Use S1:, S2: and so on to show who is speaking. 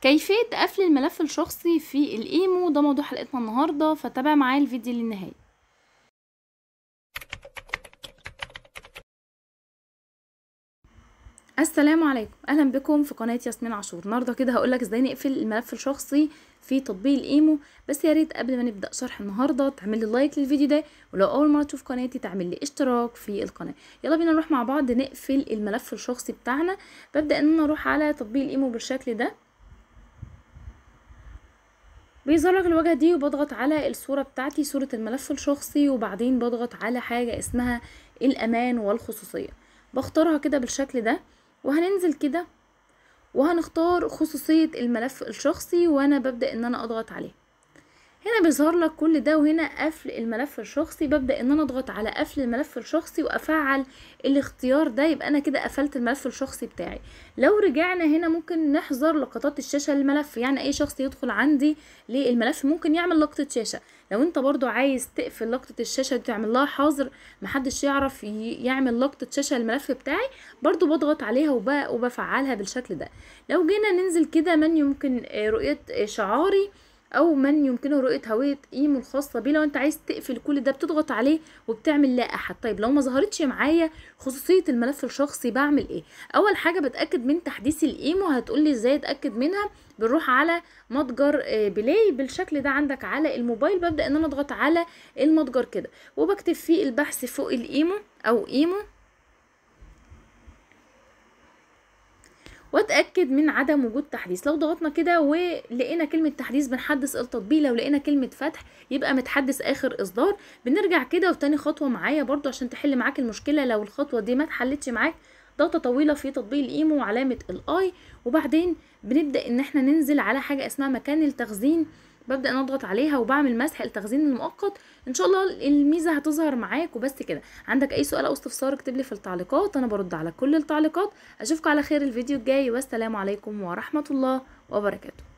S1: كيفية قفل الملف الشخصي في الإيمو ده موضوع حلقتنا النهاردة فتابع معايا الفيديو للنهاية السلام عليكم اهلا بكم في قناه ياسمين عاشور النهارده كده هقولك ازاي نقفل الملف الشخصي في تطبيق الايمو بس يا ريت قبل ما نبدا شرح النهارده تعمل لي لايك للفيديو ده ولو اول مره تشوف قناتي تعمل لي اشتراك في القناه يلا بينا نروح مع بعض نقفل الملف الشخصي بتاعنا ببدا ان انا اروح على تطبيق الايمو بالشكل ده بيظهر لك الواجهه دي وبضغط على الصوره بتاعتي صوره الملف الشخصي وبعدين بضغط على حاجه اسمها الامان والخصوصيه بختارها كده بالشكل ده وهننزل كده وهنختار خصوصيه الملف الشخصي وانا ببدا ان انا اضغط عليه هنا بيظهر لك كل ده وهنا قفل الملف الشخصي ببدأ ان انا اضغط على قفل الملف الشخصي وافعل الاختيار ده يبقى انا كده قفلت الملف الشخصي بتاعي لو رجعنا هنا ممكن نحظر لقطات الشاشة للملف يعني اي شخص يدخل عندي للملف ممكن يعمل لقطة شاشة لو انت برضو عايز تقفل لقطة الشاشة تعمل لها حظر محدش يعرف يعمل لقطة شاشة للملف بتاعي برضو بضغط عليها وبفعلها بالشكل ده لو جينا ننزل كده منيو ممكن آه، رؤية آه، شعاري او من يمكنه رؤيه هويه ايمو الخاصه بيه لو انت عايز تقفل كل ده بتضغط عليه وبتعمل لا احد طيب لو ما ظهرتش معايا خصوصيه الملف الشخصي بعمل ايه اول حاجه بتاكد من تحديث الايمو هتقول لي ازاي اتاكد منها بنروح على متجر آه، بلاي بالشكل ده عندك على الموبايل ببدا ان انا اضغط على المتجر كده وبكتب فيه البحث فوق الايمو او ايمو واتاكد من عدم وجود تحديث لو ضغطنا كده ولقينا كلمه تحديث بنحدث التطبيق لو لقينا كلمه فتح يبقى متحدث اخر اصدار بنرجع كده وتاني خطوه معايا برضو عشان تحل معاك المشكله لو الخطوه دي ما اتحلتش معاك ضغطه طويله في تطبيق الايمو وعلامه الاي وبعدين بنبدا ان احنا ننزل على حاجه اسمها مكان التخزين ببدا نضغط عليها وبعمل مسح التخزين المؤقت ان شاء الله الميزه هتظهر معاك وبس كده عندك اي سؤال او استفسار اكتب لي في التعليقات انا برد على كل التعليقات اشوفكم على خير الفيديو الجاي والسلام عليكم ورحمه الله وبركاته